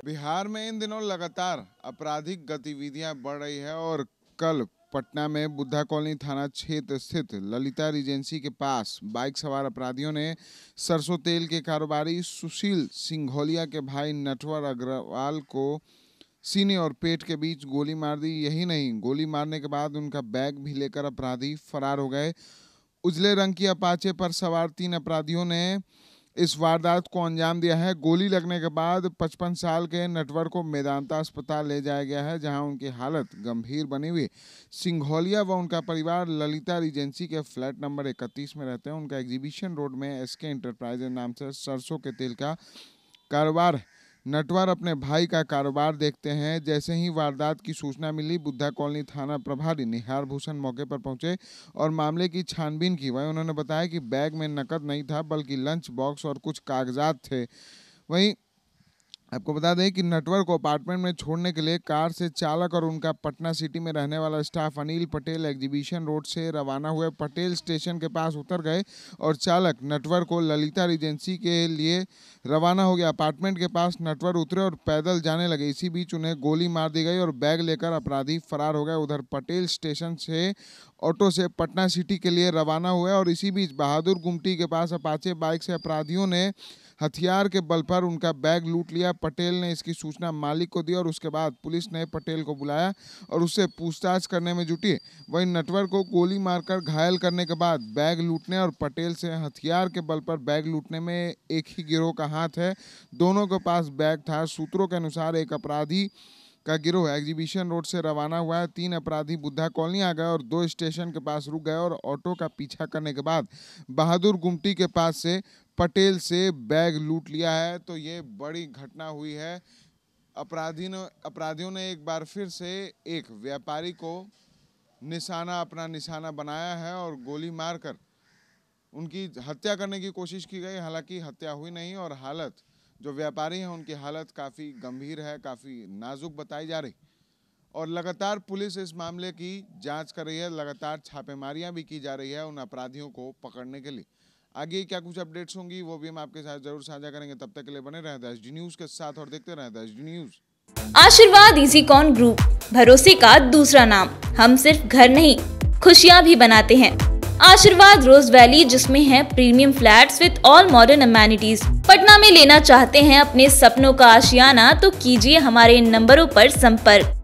बिहार में इन दिनों लगातार आपराधिक गतिविधियां बढ़ रही है और कल पटना में बुद्धा कॉलोनी थाना क्षेत्र स्थित ललिता रिजेंसी के पास बाइक सवार अपराधियों ने सरसों तेल के कारोबारी सुशील सिंघोलिया के भाई नटवर अग्रवाल को सीने और पेट के बीच गोली मार दी यही नहीं गोली मारने के बाद उनका बैग भी लेकर अपराधी फरार हो गए उजले रंग की अपाचे पर सवार तीन अपराधियों ने इस वारदात को अंजाम दिया है गोली लगने के बाद 55 साल के नटवर को मेदांता अस्पताल ले जाया गया है जहां उनकी हालत गंभीर बनी हुई सिंघौलिया व उनका परिवार ललिता रिजेंसी के फ्लैट नंबर 31 में रहते हैं उनका एग्जीबिशन रोड में एसके के नाम से सरसों के तेल का कारोबार है नटवर अपने भाई का कारोबार देखते हैं जैसे ही वारदात की सूचना मिली बुद्धा कॉलोनी थाना प्रभारी निहार भूषण मौके पर पहुंचे और मामले की छानबीन की वहीं उन्होंने बताया कि बैग में नकद नहीं था बल्कि लंच बॉक्स और कुछ कागजात थे वहीं आपको बता दें कि नटवर को अपार्टमेंट में छोड़ने के लिए कार से चालक और उनका पटना सिटी में रहने वाला staff Anil Patel exhibition road से रवाना हुए पटेल स्टेशन के पास उतर गए और चालक नटवर को ललिता रिजेंसी के लिए रवाना हो गया अपार्टमेंट के पास नटवर उतरे और पैदल जाने लगे इसी बीच उन्हें गोली मार दी गई और बैग लेकर अपराधी फरार हो गए उधर पटेल स्टेशन से ऑटो से पटना सिटी के लिए रवाना हुए और इसी बीच बहादुर गुमटी के पास अपाचे बाइक से अपराधियों ने हथियार के बल पर उनका बैग लूट लिया पटेल ने इसकी सूचना मालिक को दी और उसके बाद पुलिस ने पटेल को बुलाया और उससे पूछताछ करने में जुटी वहीं नटवर को गोली मारकर घायल करने के बाद बैग लूटने और पटेल से हथियार के बल पर बैग लूटने में एक ही गिरोह का हाथ है दोनों के पास बैग था सूत्रों के अनुसार एक अपराधी का गिरोह एग्जीबिशन रोड से रवाना हुआ है तीन अपराधी बुद्धा कॉलोनी आ गए और दो स्टेशन के पास रुक गए और ऑटो का पीछा करने के बाद बहादुर गुमटी के पास से पटेल से बैग लूट लिया है तो ये बड़ी घटना हुई है अपराधी ने अपराधियों ने एक बार फिर से एक व्यापारी को निशाना अपना निशाना बनाया है और गोली मारकर उनकी हत्या करने की कोशिश की गई हालांकि हत्या हुई नहीं और हालत जो व्यापारी हैं उनकी हालत काफ़ी गंभीर है काफ़ी नाजुक बताई जा रही और लगातार पुलिस इस मामले की जांच कर रही है लगातार छापेमारियां भी की जा रही है उन अपराधियों को पकड़ने के लिए आगे क्या कुछ अपडेट्स होंगी वो भी हम आपके साथ जरूर साझा करेंगे तब तक के लिए बने रहें एच न्यूज के साथ और देखते रहें H news Ashirwad easy con group भरोसे का दूसरा नाम हम सिर्फ घर नहीं खुशियाँ भी बनाते हैं आशीर्वाद रोज वैली जिसमें है premium flats with all modern amenities Patna में लेना चाहते हैं अपने सपनों का आशियाना तो कीजिए हमारे इन नंबरों पर संपर्क